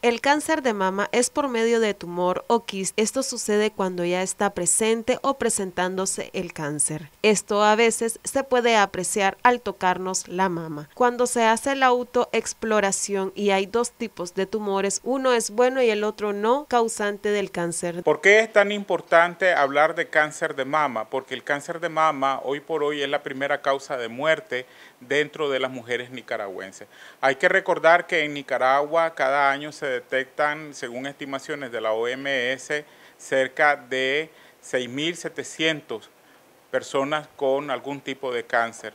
El cáncer de mama es por medio de tumor o quiste. Esto sucede cuando ya está presente o presentándose el cáncer. Esto a veces se puede apreciar al tocarnos la mama. Cuando se hace la autoexploración y hay dos tipos de tumores, uno es bueno y el otro no, causante del cáncer. ¿Por qué es tan importante hablar de cáncer de mama? Porque el cáncer de mama hoy por hoy es la primera causa de muerte dentro de las mujeres nicaragüenses. Hay que recordar que en Nicaragua cada año se detectan, según estimaciones de la OMS, cerca de 6.700 personas con algún tipo de cáncer.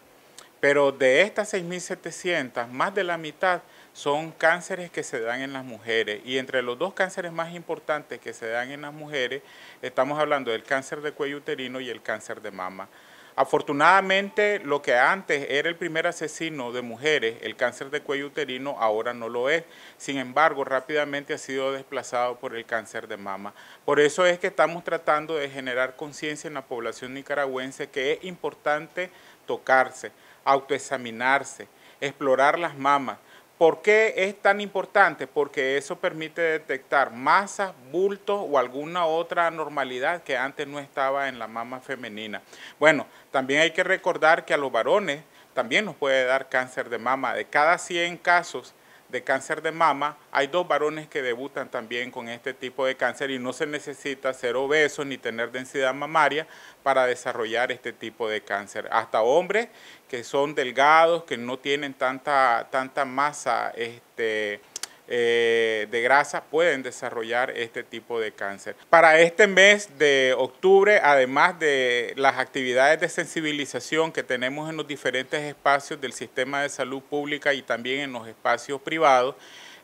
Pero de estas 6.700, más de la mitad son cánceres que se dan en las mujeres. Y entre los dos cánceres más importantes que se dan en las mujeres, estamos hablando del cáncer de cuello uterino y el cáncer de mama. Afortunadamente, lo que antes era el primer asesino de mujeres, el cáncer de cuello uterino, ahora no lo es. Sin embargo, rápidamente ha sido desplazado por el cáncer de mama. Por eso es que estamos tratando de generar conciencia en la población nicaragüense que es importante tocarse, autoexaminarse, explorar las mamas. ¿Por qué es tan importante? Porque eso permite detectar masas, bultos o alguna otra anormalidad que antes no estaba en la mama femenina. Bueno, también hay que recordar que a los varones también nos puede dar cáncer de mama. De cada 100 casos, de cáncer de mama, hay dos varones que debutan también con este tipo de cáncer y no se necesita ser obeso ni tener densidad mamaria para desarrollar este tipo de cáncer. Hasta hombres que son delgados, que no tienen tanta, tanta masa este, eh, de grasa pueden desarrollar este tipo de cáncer. Para este mes de octubre, además de las actividades de sensibilización que tenemos en los diferentes espacios del sistema de salud pública y también en los espacios privados,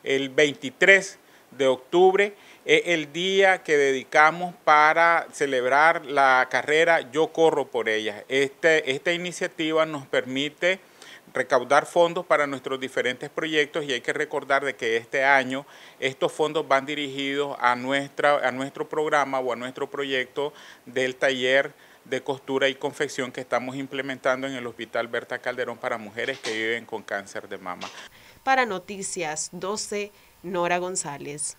el 23 de octubre es el día que dedicamos para celebrar la carrera Yo corro por ella. Este, esta iniciativa nos permite recaudar fondos para nuestros diferentes proyectos y hay que recordar de que este año estos fondos van dirigidos a, nuestra, a nuestro programa o a nuestro proyecto del taller de costura y confección que estamos implementando en el Hospital Berta Calderón para mujeres que viven con cáncer de mama. Para Noticias 12, Nora González.